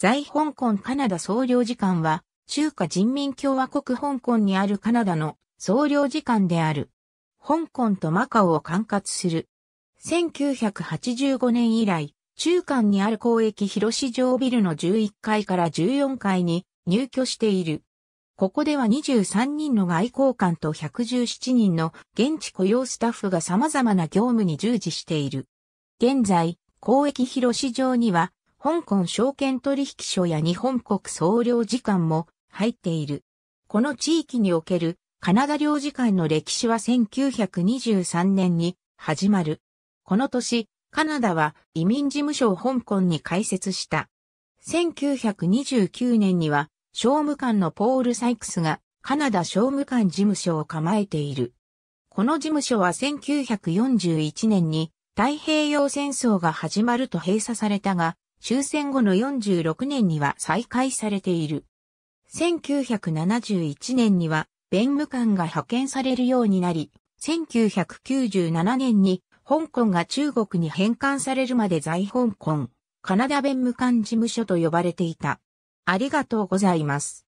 在香港カナダ総領事館は、中華人民共和国香港にあるカナダの総領事館である。香港とマカオを管轄する。1985年以来、中間にある公益広市場ビルの11階から14階に入居している。ここでは23人の外交官と117人の現地雇用スタッフが様々な業務に従事している。現在、公益広市場には香港証券取引所や日本国総領事館も入っている。この地域におけるカナダ領事館の歴史は1923年に始まる。この年、カナダは移民事務所を香港に開設した。1929年には商務官のポール・サイクスがカナダ商務官事務所を構えている。この事務所は1941年に太平洋戦争が始まると閉鎖されたが、終戦後の46年には再開されている。1971年には弁務官が派遣されるようになり、1997年に香港が中国に返還されるまで在香港、カナダ弁務官事務所と呼ばれていた。ありがとうございます。